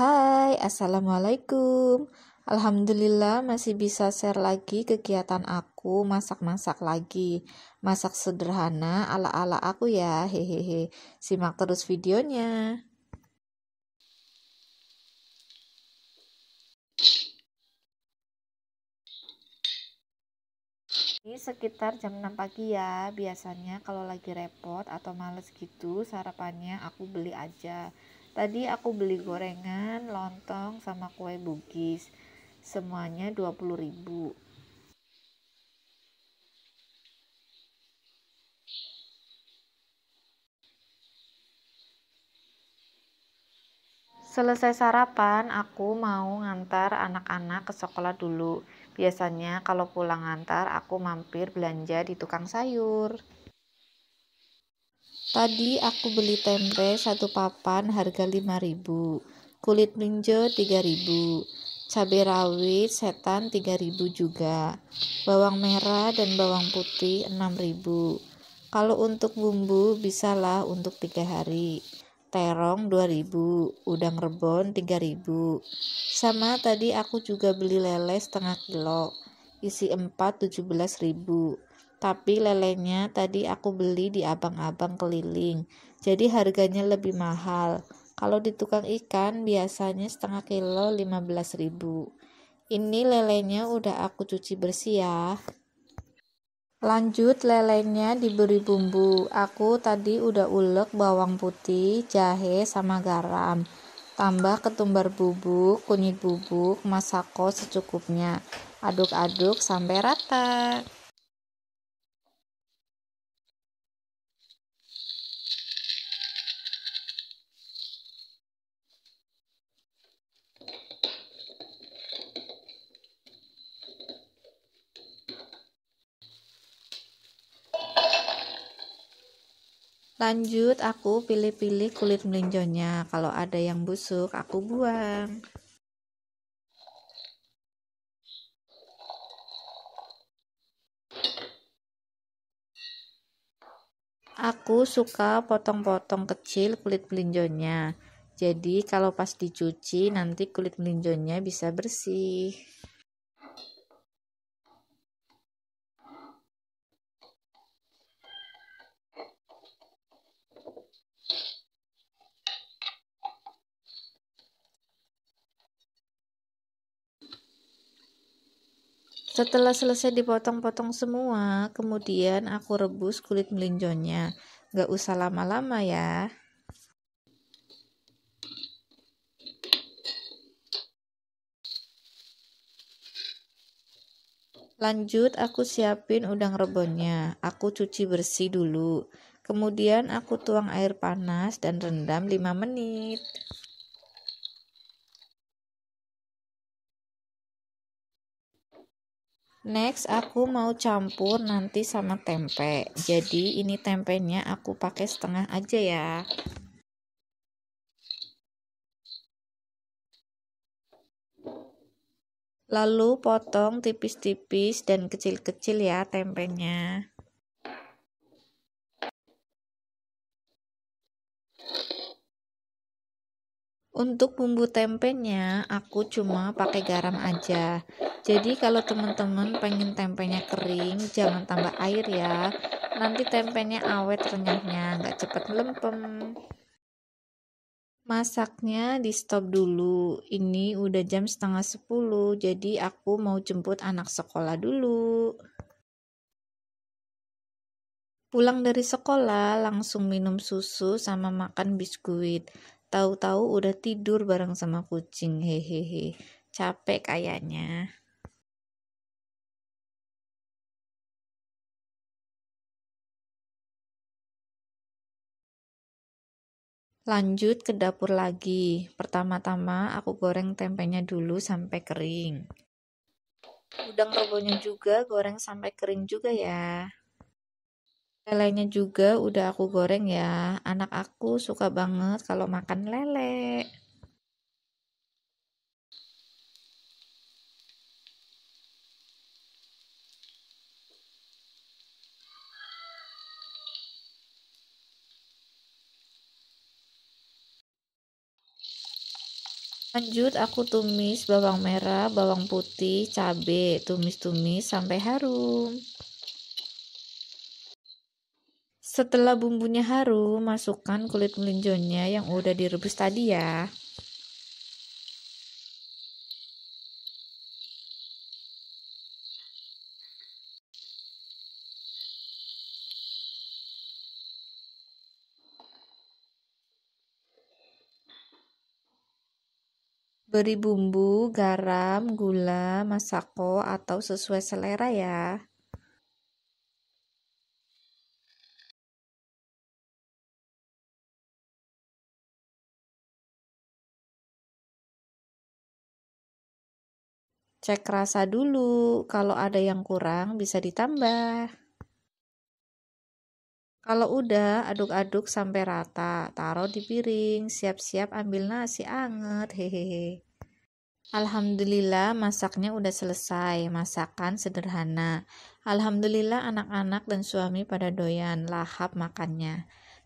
Hai, Assalamualaikum. Alhamdulillah masih bisa share lagi kegiatan aku masak-masak lagi. Masak sederhana ala-ala aku ya, hehehe. Simak terus videonya. Ini sekitar jam 6 pagi ya, biasanya kalau lagi repot atau males gitu sarapannya aku beli aja Tadi aku beli gorengan, lontong, sama kue bugis. Semuanya 20 ribu. Selesai sarapan, aku mau ngantar anak-anak ke sekolah dulu. Biasanya kalau pulang ngantar, aku mampir belanja di tukang sayur. Tadi aku beli tempe satu papan harga 5000 kulit minjo 3000 cabai rawit setan 3000 juga, bawang merah dan bawang putih 6000 Kalau untuk bumbu bisalah untuk tiga hari. Terong 2000, udang rebon 3000. Sama tadi aku juga beli lele setengah kilo, isi 4 17000 tapi lelenya tadi aku beli di abang-abang keliling jadi harganya lebih mahal kalau di tukang ikan biasanya setengah kilo 15 ribu ini lelenya udah aku cuci bersih ya lanjut lelenya diberi bumbu aku tadi udah ulek bawang putih jahe sama garam tambah ketumbar bubuk kunyit bubuk masako secukupnya aduk-aduk sampai rata Lanjut, aku pilih-pilih kulit melinjonya. Kalau ada yang busuk, aku buang. Aku suka potong-potong kecil kulit melinjonya. Jadi kalau pas dicuci nanti kulit melinjonya bisa bersih. Setelah selesai dipotong-potong semua, kemudian aku rebus kulit melinjonya. Gak usah lama-lama ya. Lanjut, aku siapin udang rebonnya. Aku cuci bersih dulu. Kemudian aku tuang air panas dan rendam 5 menit. Next aku mau campur nanti sama tempe. Jadi ini tempenya aku pakai setengah aja ya. Lalu potong tipis-tipis dan kecil-kecil ya tempenya. Untuk bumbu tempenya aku cuma pakai garam aja. Jadi kalau teman-teman pengen tempenya kering, jangan tambah air ya. Nanti tempenya awet renyahnya, nggak cepet lempem. Masaknya di stop dulu. Ini udah jam setengah sepuluh, jadi aku mau jemput anak sekolah dulu. Pulang dari sekolah, langsung minum susu sama makan biskuit. Tahu-tahu udah tidur bareng sama kucing. Hehehe. Capek kayaknya. Lanjut ke dapur lagi. Pertama-tama aku goreng tempenya dulu sampai kering. Udang robonya juga goreng sampai kering juga ya. Lelenya juga udah aku goreng ya. Anak aku suka banget kalau makan lele. Lanjut aku tumis bawang merah, bawang putih, cabai, tumis-tumis sampai harum. Setelah bumbunya harum, masukkan kulit melinjonya yang udah direbus tadi ya. Beri bumbu, garam, gula, masako, atau sesuai selera ya. Cek rasa dulu, kalau ada yang kurang bisa ditambah. Kalau udah, aduk-aduk sampai rata, taruh di piring, siap-siap ambil nasi anget, hehehe. Alhamdulillah masaknya udah selesai, masakan sederhana. Alhamdulillah anak-anak dan suami pada doyan lahap makannya.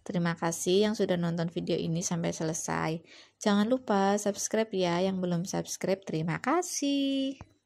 Terima kasih yang sudah nonton video ini sampai selesai. Jangan lupa subscribe ya yang belum subscribe. Terima kasih.